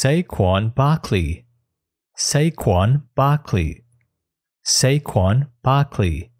Saquon Barkley, Saquon Barkley, Saquon Barkley.